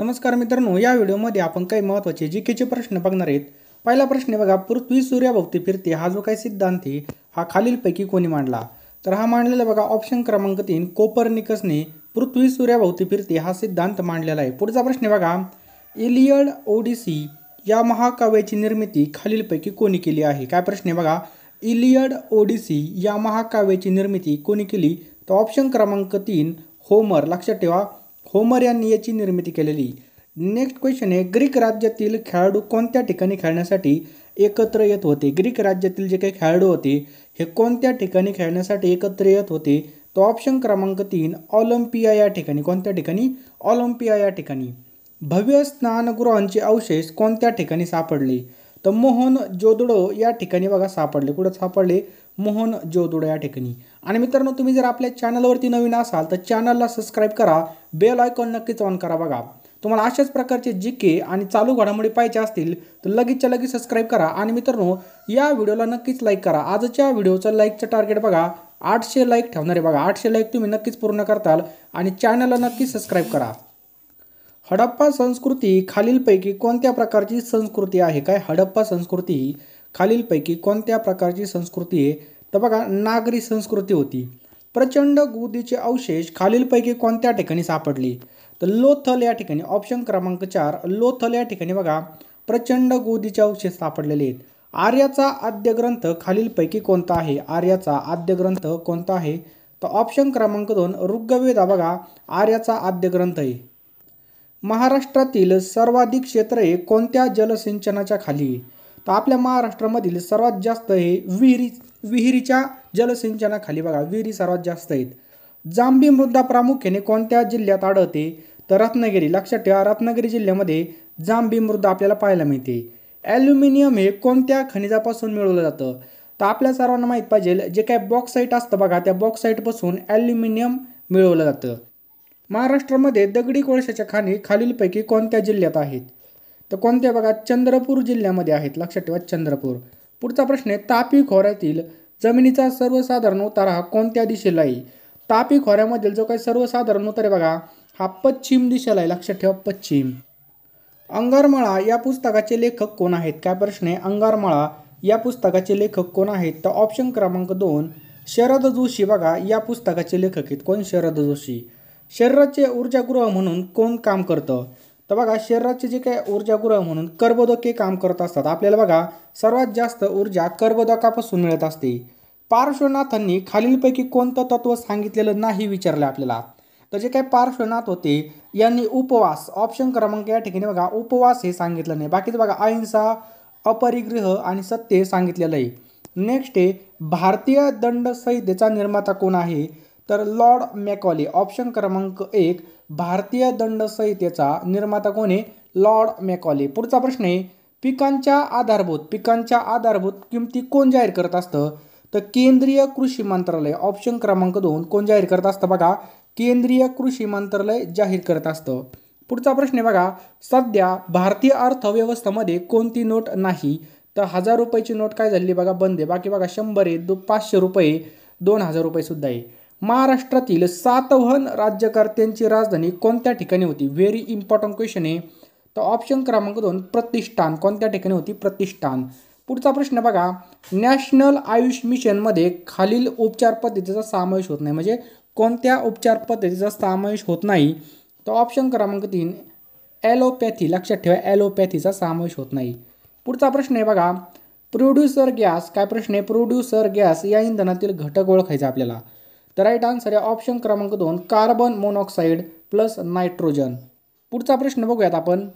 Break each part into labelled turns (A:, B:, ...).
A: नमस्कार मित्रांनो या व्हिडिओमध्ये आपण काही महत्त्वाचे जी केचे प्रश्न बघणार आहेत पहिला प्रश्न बघा पृथ्वी सूर्याभोवती फिरते हा जो काही सिद्धांत आहे हा खालीलपैकी कोणी मांडला तर हा मांडलेला बघा ऑप्शन क्रमांक तीन कोपरनिकसने पृथ्वी सूर्याभोवती फिरते हा सिद्धांत मांडलेला आहे पुढचा प्रश्न बघा इलियड ओडिसी या महाकाव्याची निर्मिती खालीलपैकी कोणी केली आहे काय प्रश्न बघा इलियड ओडिसी या महाकाव्याची निर्मिती कोणी केली तर ऑप्शन क्रमांक तीन होमर लक्षात ठेवा होमर यांनी याची निर्मिती केलेली नेक्स्ट क्वेश्चन आहे ग्रीक राज्यातील खेळाडू कोणत्या ठिकाणी खेळण्यासाठी एकत्र येत होते ग्रीक राज्यातील जे काही खेळाडू होते हे कोणत्या ठिकाणी खेळण्यासाठी एकत्र येत होते तो ऑप्शन क्रमांक तीन ऑलिम्पिया या ठिकाणी कोणत्या ठिकाणी ऑलिम्पिया या ठिकाणी भव्य स्नानगृहांचे अवशेष कोणत्या ठिकाणी सापडले तर मोहन जोदडो या ठिकाणी बघा सापडले कुठं सापडले मोहन जोदोड या ठिकाणी आणि मित्रांनो तुम्ही जर आपल्या चॅनलवरती नवीन असाल तर चॅनलला सबस्क्राईब करा बेल आयकॉन नक्कीच ऑन करा बघा तुम्हाला अशाच प्रकारचे जी के आणि चालू घडामोडी पाहिजे असतील तर लगेचच्या लगेच सबस्क्राईब करा आणि मित्रांनो या व्हिडिओला नक्कीच लाईक करा आजच्या व्हिडिओचं लाईकचं टार्गेट बघा आठशे लाईक ठेवणारे बघा आठशे लाईक तुम्ही नक्कीच पूर्ण करताल आणि चॅनलला नक्कीच सबस्क्राईब करा हडप्पा संस्कृती खालीलपैकी कोणत्या प्रकारची संस्कृती आहे काय हडप्पा संस्कृती खालीलपैकी कोणत्या प्रकारची संस्कृती आहे तर बघा नागरी संस्कृती होती प्रचंड गुदीचे अवशेष खालीलपैकी कोणत्या ठिकाणी सापडली तर लोथल या ठिकाणी ऑप्शन क्रमांक चार लोथल या ठिकाणी बघा प्रचंड गुदीचे अवशेष सापडलेले आहेत आर्याचा आद्य ग्रंथ खालीलपैकी कोणता आहे आर्याचा आद्य ग्रंथ कोणता आहे तर ऑप्शन क्रमांक दोन ऋग्वेदा बघा आर्याचा आद्य ग्रंथ आहे महाराष्ट्रातील सर्वाधिक क्षेत्र हे कोणत्या जलसिंचनाच्या खाली तर आपल्या महाराष्ट्रामधील सर्वात जास्त हे विहिरी विहिरीच्या जलसिंचनाखाली बघा विहिरी सर्वात जास्त आहेत जांभी मृदा प्रामुख्याने कोणत्या जिल्ह्यात आढळते तर रत्नागिरी लक्षात ठेवा रत्नागिरी जिल्ह्यामध्ये जांभी मृदा आपल्याला पाहायला मिळते ॲल्युमिनियम हे कोणत्या खनिजापासून मिळवलं जातं तर आपल्या सर्वांना माहीत पाहिजे जे काय बॉक्साईट असतं बघा त्या बॉक्साईटपासून ॲल्युमिनियम मिळवलं जातं महाराष्ट्रामध्ये दगडी कोळशाच्या खाणी खालीलपैकी कोणत्या जिल्ह्यात आहेत तर कोणत्या बघा चंद्रपूर जिल्ह्यामध्ये आहेत लक्षात ठेवा चंद्रपूर पुढचा प्रश्न आहे तापी खोऱ्यातील जमिनीचा सर्वसाधारण उतारा हा कोणत्या दिशेला आहे तापी खोऱ्यामधील जो काही सर्वसाधारण उतार आहे बघा हा पश्चिम दिशेला आहे लक्षात ठेवा पश्चिम अंगारमाळा या पुस्तकाचे लेखक कोण आहेत काय प्रश्न आहे अंगारमाळा या पुस्तकाचे लेखक कोण आहेत तर ऑप्शन क्रमांक दोन शरद जोशी बघा या पुस्तकाचे लेखक आहेत कोण शरद जोशी शरीराचे ऊर्जागृह म्हणून कोण काम करतं तर बघा शरीराचे जे काही ऊर्जागृह म्हणून कर्बोदके काम करत असतात आपल्याला बघा सर्वात जास्त ऊर्जा कर्बोदकापासून मिळत असते पार्श्वनाथांनी खालीलपैकी कोणतं तत्व सांगितलेलं नाही विचारलं आपल्याला तर जे काही पार्श्वनाथ होते यांनी उपवास ऑप्शन क्रमांक या ठिकाणी बघा उपवास हे सांगितलं नाही बाकीचं बघा अहिंसा अपरिग्रह आणि सत्य हे सांगितलेलं आहे नेक्स्ट आहे भारतीय दंड संहितेचा निर्माता कोण आहे तर लॉर्ड मॅकॉली ऑप्शन क्रमांक एक भारतीय दंड संहितेचा निर्माता कोण आहे लॉर्ड मॅकॉले पुढचा प्रश्न आहे पिकांच्या आधारभूत पिकांच्या आधारभूत किमती कोण जाहीर करत असतं तर केंद्रीय कृषी मंत्रालय ऑप्शन क्रमांक दोन कोण जाहीर करत असतं बघा केंद्रीय कृषी मंत्रालय जाहीर करत असतं पुढचा प्रश्न आहे बघा सध्या भारतीय अर्थव्यवस्थेमध्ये कोणती नोट नाही तर हजार रुपयाची नोट काय झाली बघा बंद आहे बाकी बघा शंभर आहे दो पाचशे रुपये दोन हजार रुपयेसुद्धा आहे महाराष्ट्रातील सातवहन राज्यकर्त्यांची राजधानी कोणत्या ठिकाणी होती व्हेरी इम्पॉर्टंट क्वेश्चन आहे तर ऑप्शन क्रमांक दोन प्रतिष्ठान कोणत्या ठिकाणी होती प्रतिष्ठान पुढचा प्रश्न बघा नॅशनल आयुष मिशनमध्ये खालील उपचार पद्धतीचा समावेश होत नाही म्हणजे कोणत्या उपचार पद्धतीचा समावेश होत नाही तर ऑप्शन क्रमांक तीन ॲलोपॅथी लक्षात ठेवा ॲलोपॅथीचा समावेश होत नाही पुढचा प्रश्न आहे बघा प्रोड्युसर गॅस काय प्रश्न आहे प्रोड्युसर गॅस या इंधनातील घटक ओळखायचा आपल्याला तर राईट आन्सर आहे ऑप्शन क्रमांक दोन कार्बन मोनॉक्साईड प्लस नायट्रोजन पुढचा प्रश्न बघूयात आपण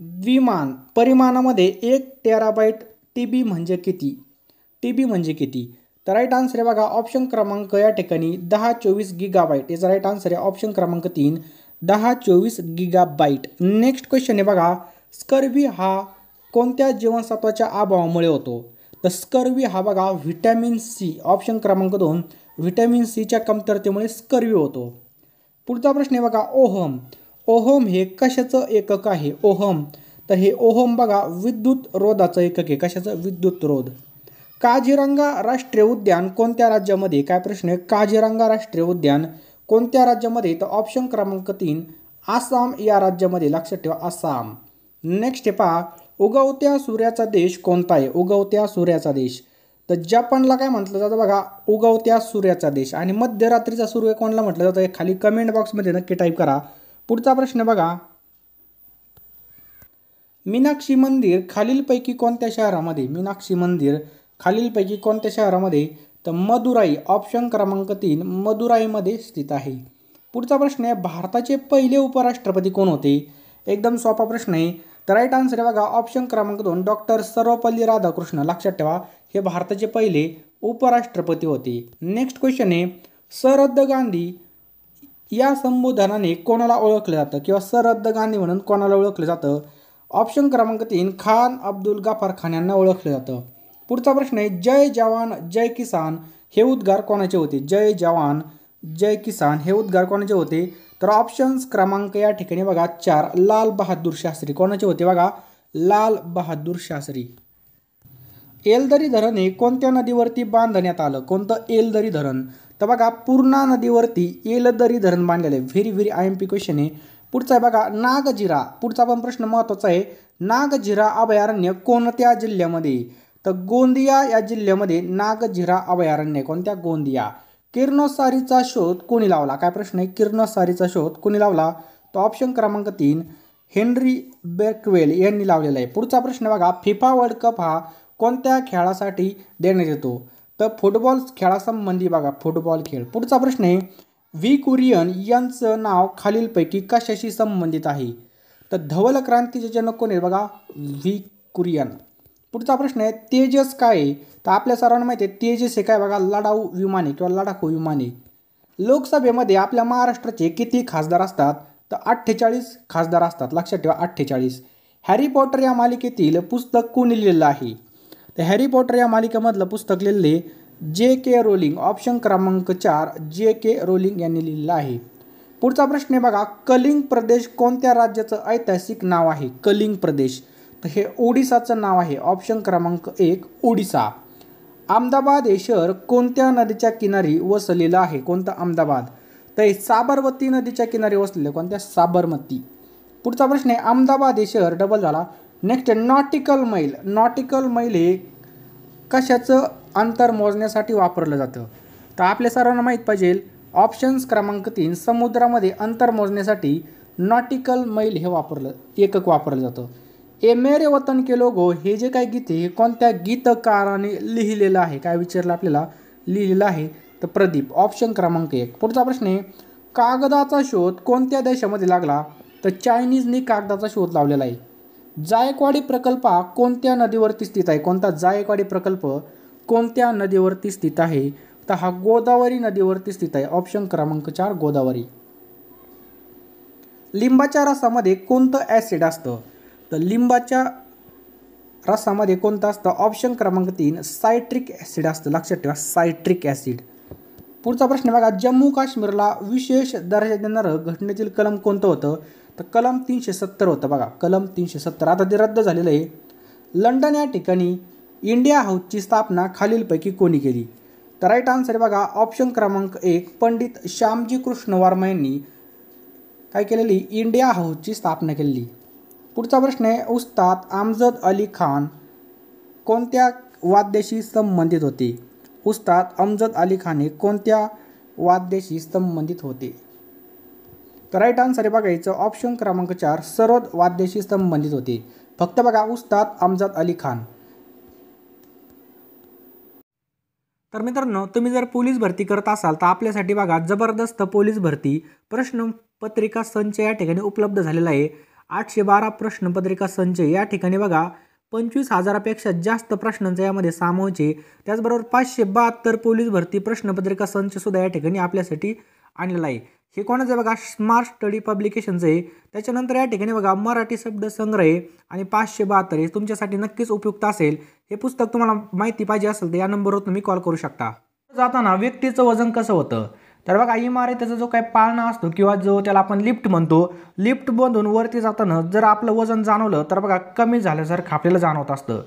A: द्विमान परिमाणामध्ये एक टेराबाईट टी बी म्हणजे किती टी बी म्हणजे किती तर राईट आन्सर आहे बघा ऑप्शन क्रमांक या ठिकाणी दहा चोवीस गिगाबाईट याचा राईट आन्सर आहे ऑप्शन क्रमांक तीन दहा चोवीस गिगाबाईट नेक्स्ट क्वेश्चन आहे बघा स्कर्वी हा कोणत्या जीवनसत्वाच्या अभावामुळे होतो स्कर्वी हा बघा व्हिटॅमिन सी ऑप्शन क्रमांक दोन व्हिटॅमिन सीच्या कमतरतेमुळे स्कर्वी होतो पुढचा प्रश्न आहे बघा ओहम ओहम हे कशाचं एकक आहे ओहम तर हे ओहम बघा विद्युत रोधाचं एकक आहे कशाचं विद्युत रोध काझीरंगा राष्ट्रीय उद्यान कोणत्या राज्यामध्ये काय प्रश्न आहे काझीरंगा राष्ट्रीय उद्यान कोणत्या राज्यामध्ये तर ऑप्शन क्रमांक तीन आसाम या राज्यामध्ये लक्षात ठेवा आसाम नेक्स्ट आहे पहा उगवत्या सूर्याचा देश कोणता आहे उगवत्या सूर्याचा देश तर जपानला काय म्हटलं जातं बघा उगवत्या सूर्याचा देश आणि मध्यरात्रीचा सूर्य कोणाला म्हटलं जातं खाली कमेंट बॉक्समध्ये नक्की टाईप करा पुढचा प्रश्न बघा मीनाक्षी मंदिर खालीलपैकी कोणत्या शहरामध्ये मीनाक्षी मंदिर खालीलपैकी कोणत्या शहरामध्ये तर मदुराई ऑप्शन क्रमांक तीन मदुराईमध्ये स्थित आहे पुढचा प्रश्न आहे भारताचे पहिले उपराष्ट्रपती कोण होते एकदम सोपा प्रश्न आहे तर राईट आन्सर आहे बघा ऑप्शन क्रमांक दोन डॉक्टर सर्वपल्ली राधाकृष्ण लक्षात ठेवा हे भारताचे पहिले उपराष्ट्रपती होते नेक्स्ट क्वेश्चन आहे सरहद्द गांधी या संबोधनाने कोणाला ओळखलं जातं किंवा सरहद्द गांधी म्हणून कोणाला ओळखलं जातं ऑप्शन क्रमांक तीन खान अब्दुल गाफार खान यांना ओळखलं जातं पुढचा प्रश्न आहे जय जवान जय किसान हे उद्गार कोणाचे होते जय जवान जय किसान हे उद्गार कोणाचे होते तर ऑप्शन्स क्रमांक या ठिकाणी बघा चार लाल बहादूर शास्त्री कोणाचे होते बघा लाल बहादूर शास्त्री एलदरी धरण हे कोणत्या नदीवरती बांधण्यात आलं कोणतं एलदरी धरण तर बघा पूर्णा नदीवरती एलदरी धरण बांधलेलं आहे very very I M P question आहे पुढचा आहे बघा नागजिरा पुढचा पण प्रश्न महत्त्वाचा आहे नागजिरा अभयारण्य कोणत्या जिल्ह्यामध्ये तर गोंदिया या जिल्ह्यामध्ये नागझिरा अभयारण्य कोणत्या गोंदिया किरणोत्सारीचा शोध कोणी लावला काय प्रश्न आहे किरणोत्सारीचा शोध कोणी लावला तो ऑप्शन क्रमांक तीन हेनरी बेर्कवेल यांनी लावलेला आहे पुढचा प्रश्न बघा फिफा वर्ल्ड कप हा कोणत्या खेळासाठी देण्यात येतो तर फुटबॉल खेळासंबंधी बघा फुटबॉल खेळ पुढचा प्रश्न आहे व्ही कुरियन यांचं नाव खालीलपैकी कशाशी संबंधित आहे तर धवल क्रांतीचे जनक कोण आहे बघा व्ही कुरियन पुढचा प्रश्न आहे तेजस काय तर आपल्या सर्वांना माहिती आहे तेजस हे काय बघा लढाऊ विमाने किंवा लडाखू विमाने लोकसभेमध्ये आपल्या महाराष्ट्राचे किती खासदार असतात तर अठ्ठेचाळीस खासदार असतात लक्षात ठेवा अठ्ठेचाळीस हॅरी पॉटर या मालिकेतील पुस्तक कोणी लिहिलेलं आहे तर हॅरी पॉटर या मालिकेमधलं पुस्तक लिहिले जे के रोलिंग ऑप्शन क्रमांक चार जे के रोलिंग यांनी लिहिलेलं आहे पुढचा प्रश्न आहे बघा कलिंग प्रदेश कोणत्या राज्याचं ऐतिहासिक नाव आहे कलिंग प्रदेश हे ओडिसाचं नाव आहे ऑप्शन क्रमांक एक ओडिसा अहमदाबाद हे शहर कोणत्या नदीच्या किनारी वसलेलं आहे कोणतं अहमदाबाद तर हे साबरमती नदीच्या किनारी वसलेलं कोणत्या साबरमती पुढचा प्रश्न आहे अहमदाबाद हे शहर डबल झाला नेक्स्ट नॉटिकल मैल नॉटिकल मैल हे कशाचं अंतर मोजण्यासाठी वापरलं जातं तर आपल्या सर्वांना माहीत पाहिजे ऑप्शन्स क्रमांक तीन समुद्रामध्ये अंतर मोजण्यासाठी नॉटिकल मैल हे वापरलं एकक वापरलं जातं ए मेरे वतन के लोगो हे जे काय गीत आहे हे कोणत्या गीतकाराने लिहिलेलं आहे काय विचारलं आपल्याला लिहिलेलं आहे तर प्रदीप ऑप्शन क्रमांक एक पुढचा प्रश्न आहे कागदाचा शोध कोणत्या देशामध्ये लागला तर चायनीजने कागदाचा शोध लावलेला आहे जायकवाडी प्रकल्प हा कोणत्या नदीवरती स्थित आहे कोणता जायकवाडी प्रकल्प कोणत्या नदीवरती स्थित आहे तर हा गोदावरी नदीवरती स्थित आहे ऑप्शन क्रमांक चार गोदावरी लिंबाच्या रसामध्ये कोणतं ॲसिड असतं तर लिंबाच्या रसामध्ये कोणतं असतं ऑप्शन क्रमांक तीन सायट्रिक ॲसिड असतं लक्षात ठेवा सायट्रिक ॲसिड पुढचा प्रश्न बघा जम्मू काश्मीरला विशेष दर्जा देणारं घटनेतील कलम कोणतं होतं तर कलम तीनशे सत्तर होतं बघा कलम तीनशे सत्तर आता ते रद्द झालेलं आहे लंडन या ठिकाणी इंडिया हाऊसची स्थापना खालीलपैकी कोणी केली तर राईट आन्सर बघा ऑप्शन क्रमांक एक पंडित श्यामजी कृष्ण वर्मा यांनी काय केलेली इंडिया हाऊसची स्थापना केलेली पुढचा प्रश्न आहे उस्ताद आमजद अली खान कोणत्या वाद्याशी संबंधित होते उस्ताद अमजद अली खान हे कोणत्या वाद्याशी संबंधित होते तर राईट आन्सर आहे बघायचं ऑप्शन क्रमांक चार सरोद वाद्याशी संबंधित होते फक्त बघा उस्ताद अमजद अली खान तर मित्रांनो तुम्ही जर पोलीस भरती करत असाल तर आपल्यासाठी बघा जबरदस्त पोलीस भरती प्रश्न पत्रिका संच या ठिकाणी उपलब्ध झालेला आहे आठशे बारा प्रश्नपत्रिका संच या ठिकाणी बघा पंचवीस हजारापेक्षा जास्त प्रश्नांचा यामध्ये सामावचे त्याचबरोबर पाचशे बहात्तर पोलीस भरती प्रश्नपत्रिका संचसुद्धा या ठिकाणी आपल्यासाठी आणलेला आहे हे कोणाचं आहे बघा स्मार्ट स्टडी पब्लिकेशनचं आहे त्याच्यानंतर या ठिकाणी बघा मराठी शब्द संग्रह आणि पाचशे बहात्तर हे तुमच्यासाठी नक्कीच उपयुक्त असेल हे पुस्तक तुम्हाला माहिती पाहिजे असेल तर या नंबरवर तुम्ही कॉल करू शकता जाताना व्यक्तीचं वजन कसं होतं तर बघा इमारतीचा जो काही पाळणा असतो किंवा जो त्याला आपण लिफ्ट म्हणतो लिफ्ट बंधून वरती जाताना जर आपलं वजन जाणवलं तर बघा कमी झाल्यासारखं आपल्याला जाणवत असतं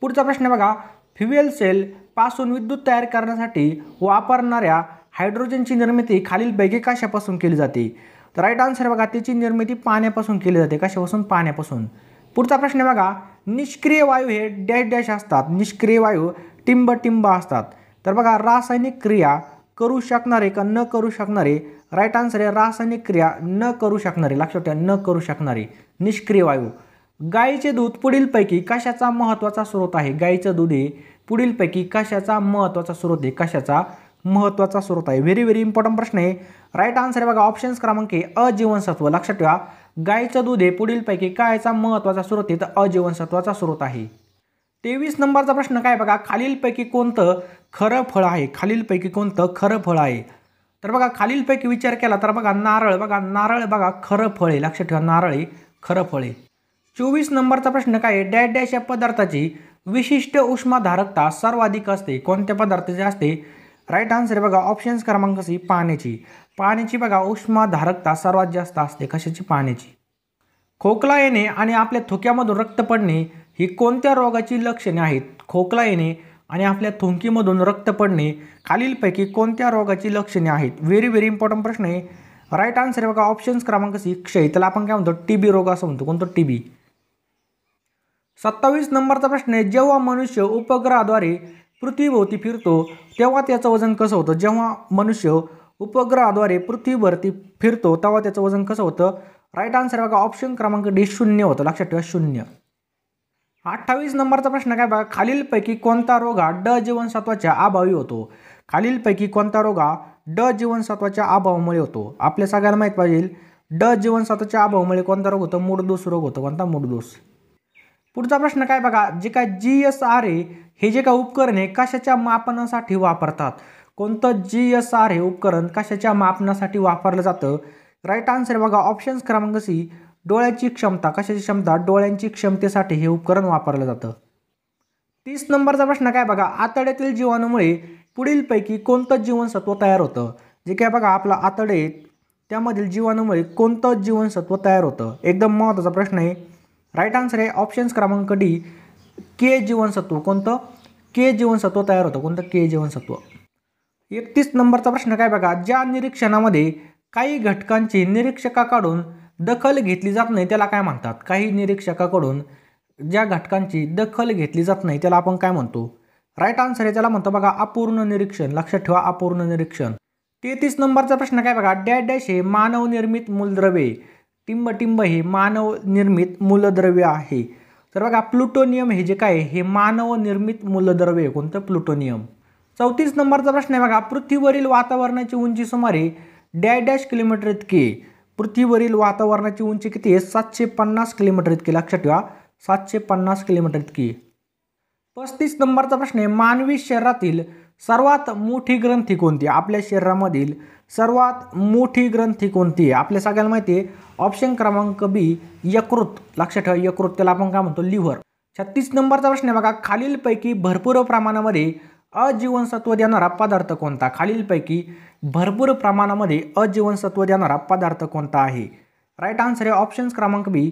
A: पुढचा प्रश्न बघा फ्युएल सेल पासून विद्युत तयार करण्यासाठी वापरणाऱ्या हायड्रोजनची निर्मिती खालील खालीलपैकी कशापासून केली जाते तर राईट आन्सर बघा त्याची निर्मिती पाण्यापासून केली जाते कशापासून पाण्यापासून पुढचा प्रश्न बघा निष्क्रिय वायू हे डॅश डॅश असतात निष्क्रिय वायू टिंब टिंब असतात तर बघा रासायनिक क्रिया करू शकणारे का न करू शकणारे राईट आन्सर आहे रासायनिक क्रिया न करू शकणारे लक्षात ठेवा न करू शकणारे निष्क्रिय वायू गायीचे दूध पुढीलपैकी कशाचा महत्त्वाचा स्रोत आहे गायीचं दूध हे पुढीलपैकी कशाचा महत्त्वाचा स्रोत आहे कशाचा महत्त्वाचा स्रोत आहे व्हेरी व्हेरी इम्पॉर्टंट प्रश्न आहे राईट आन्सर आहे बघा ऑप्शन्स क्रमांक आहे अजीवनसत्व लक्षात ठेवा गायीचं दूध हे पुढीलपैकी कायचा महत्त्वाचा स्रोत आहे तर अजीवनसत्वाचा स्रोत आहे तेवीस नंबरचा प्रश्न काय बघा खालीलपैकी कोणतं खरं फळ आहे खालीलपैकी कोणतं खरं फळ आहे तर बघा खालीलपैकी विचार केला तर बघा नारळ बघा नारळ बघा खरं फळ आहे लक्षात ठेवा नारळ आहे खरं फळ आहे चोवीस नंबरचा प्रश्न काय आहे डॅश डॅश या पदार्थाची विशिष्ट उष्माधारकता सर्वाधिक असते कोणत्या पदार्थाची असते राईट आन्सर बघा ऑप्शन्स क्रमांक सी पाण्याची पाण्याची बघा उष्माधारकता सर्वात जास्त असते कशाची पाण्याची खोकला येणे आणि आपल्या थुक्यामधून रक्त पडणे ही कोणत्या रोगाची लक्षणे आहेत खोकला येणे आणि आपल्या थुंकीमधून रक्त पडणे खालीलपैकी कोणत्या रोगाची लक्षणे आहेत व्हेरी व्हेरी इम्पॉर्टंट प्रश्न आहे राईट आन्सर आहे बघा ऑप्शन्स क्रमांक सी क्षय त्याला आपण काय म्हणतो टी बी रोग असं म्हणतो कोणतो टी बी सत्तावीस नंबरचा प्रश्न आहे जेव्हा मनुष्य उपग्रहाद्वारे पृथ्वीभोवती फिरतो तेव्हा त्याचं वजन कसं होतं जेव्हा मनुष्य उपग्रहाद्वारे पृथ्वीवरती फिरतो तेव्हा त्याचं वजन कसं होतं राईट आन्सर बघा ऑप्शन क्रमांक डी शून्य होतं लक्षात ठेवा शून्य अठ्ठावीस नंबरचा प्रश्न काय बघा खालीलपैकी कोणता हा ड जीवनसत्वाच्या अभावी होतो खालीलपैकी कोणता हा ड जीवनसत्वाच्या अभावामुळे होतो आपल्या सगळ्यांना माहीत पाहिजे ड जीवनसत्वाच्या अभावामुळे कोणता रोग होतो मूडदोस रोग होतो कोणता मूडदोस पुढचा प्रश्न काय बघा जे काय जी एस आर ए हे जे काय उपकरण आहे कशाच्या मापनासाठी वापरतात कोणतं जी एस आर हे उपकरण कशाच्या मापनासाठी वापरलं जातं राईट आन्सर बघा ऑप्शन्स क्रमांक सी डोळ्याची क्षमता कशाची क्षमता डोळ्यांची क्षमतेसाठी हे उपकरण वापरलं जातं तीस नंबरचा प्रश्न काय बघा आतड्यातील जीवाणूमुळे पुढीलपैकी कोणतं जीवनसत्व तयार होतं जे काय बघा आपलं आतडे त्यामधील जीवाणूमुळे कोणतं जीवनसत्व तयार होतं एकदम महत्त्वाचा प्रश्न आहे राईट आन्सर आहे ऑप्शन्स क्रमांक डी के जीवनसत्व कोणतं के जीवनसत्व तयार होतं कोणतं के जीवनसत्व एकतीस नंबरचा प्रश्न काय बघा ज्या निरीक्षणामध्ये काही घटकांची निरीक्षकाकडून दखल घेतली जात नाही त्याला काय म्हणतात काही निरीक्षकाकडून ज्या घटकांची दखल घेतली जात नाही त्याला आपण काय म्हणतो राईट आन्सर आहे त्याला म्हणतो बघा अपूर्ण निरीक्षण लक्षात ठेवा अपूर्ण निरीक्षण तेहतीस नंबरचा प्रश्न काय बघा डॅश डॅश हे मानवनिर्मित मूलद्रव्ये टिंब टिंब हे मानवनिर्मित मूलद्रव्य आहे तर बघा प्लुटोनियम हे जे काय हे मानवनिर्मित मूलद्रव्य कोणतं प्लुटोनियम चौतीस नंबरचा प्रश्न आहे बघा पृथ्वीवरील वातावरणाची उंची सुमारे डॅश डॅश किलोमीटर इतकी पृथ्वीवरील वातावरणाची उंची किती आहे सातशे पन्नास किलोमीटर इतकी लक्षात ठेवा सातशे पन्नास किलोमीटर इतकी पस्तीस नंबरचा प्रश्न आहे मानवी शरीरातील सर्वात मोठी ग्रंथी कोणती आपल्या शरीरामधील सर्वात मोठी ग्रंथी कोणती आहे आपल्या सगळ्यांना माहिती आहे ऑप्शन क्रमांक बी यकृत लक्षात ठेवा यकृत त्याला आपण काय म्हणतो लिव्हर छत्तीस नंबरचा प्रश्न आहे बघा खालीलपैकी भरपूर प्रमाणामध्ये अजीवनसत्व देणारा पदार्थ कोणता खालीलपैकी भरपूर प्रमाणामध्ये अजीवनसत्व देणारा पदार्थ कोणता आहे राईट आन्सर आहे ऑप्शन्स क्रमांक बी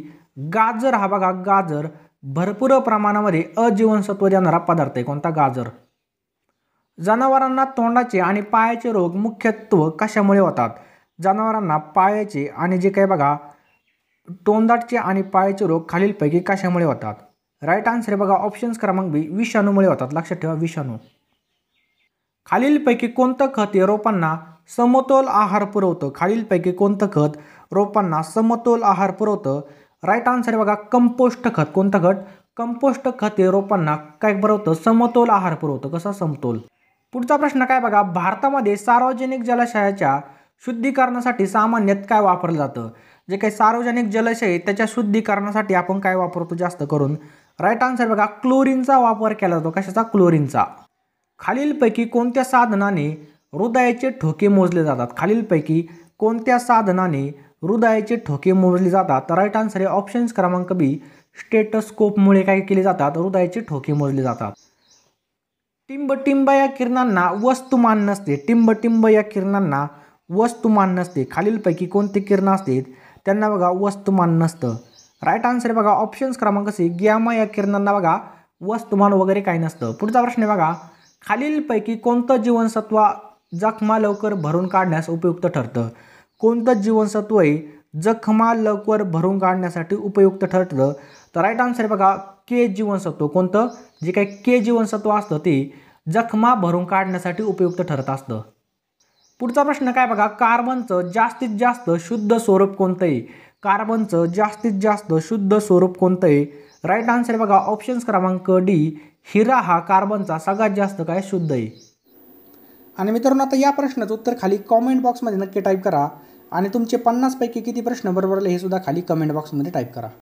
A: गाजर हा बघा गाजर भरपूर प्रमाणामध्ये अजीवनसत्व देणारा पदार्थ आहे कोणता गाजर जनावरांना तोंडाचे आणि पायाचे रोग मुख्यत्व कशामुळे होतात जनावरांना पायाचे आणि जे काही बघा तोंडाचे आणि पायाचे रोग खालीलपैकी कशामुळे होतात राईट आन्सर आहे बघा ऑप्शन्स क्रमांक बी विषाणूमुळे होतात लक्षात ठेवा विषाणू खालीलपैकी कोणतं खत हे रोपांना समतोल आहार पुरवतं खालीलपैकी कोणतं खत रोपांना समतोल आहार पुरवतं राईट आन्सर बघा कंपोस्ट खत कोणतं खत कंपोस्ट खत हे रोपांना काय पुरवतं समतोल आहार पुरवतं कसा समतोल पुढचा प्रश्न काय बघा भारतामध्ये सार्वजनिक जलाशयाच्या शुद्धीकरणासाठी सामान्यत काय वापरलं जातं जे काही सार्वजनिक जलाशय त्याच्या शुद्धीकरणासाठी आपण काय वापरतो जास्त करून राईट आन्सर बघा क्लोरीनचा वापर केला जातो कशाचा क्लोरीनचा खालीलपैकी कोणत्या साधनाने हृदयाचे ठोके मोजले जातात खालीलपैकी कोणत्या साधनाने हृदयाचे ठोके मोजले जातात राईट आन्सर आहे ऑप्शन्स क्रमांक बी स्टेटस्कोपमुळे काय केले जातात हृदयाचे ठोके मोजले जातात टिंबटिंब या किरणांना वस्तुमान नसते टिंबटिंब या किरणांना वस्तुमान नसते खालीलपैकी कोणते किरण असते त्यांना बघा वस्तुमान नसतं राईट आन्सर बघा ऑप्शन्स क्रमांक सी ग्यामा या किरणांना बघा वस्तुमान वगैरे काही नसतं पुढचा प्रश्न आहे बघा खालीलपैकी कोणतं जीवनसत्व जखमा लवकर भरून काढण्यास उपयुक्त ठरतं कोणतं जीवनसत्वही जखमा लवकर भरून काढण्यासाठी उपयुक्त ठरतं तर राईट आन्सर बघा के जीवनसत्व कोणतं जे काही के जीवनसत्व असतं ते जखमा भरून काढण्यासाठी उपयुक्त ठरत असतं पुढचा प्रश्न काय बघा कार्बनचं जास्तीत जास्त शुद्ध स्वरूप कोणतंही कार्बनचं जास्तीत जास्त शुद्ध स्वरूप कोणतंही राईट आन्सर बघा ऑप्शन्स क्रमांक डी हिरा हा कार्बनचा सगळ्यात जास्त काय शुद्ध आहे आणि मित्रांनो आता या प्रश्नाचं उत्तर खाली कॉमेंट बॉक्समध्ये नक्की टाईप करा आणि तुमचे पन्नासपैकी किती प्रश्न बरोबर हे सुद्धा खाली कमेंट बॉक्समध्ये टाईप करा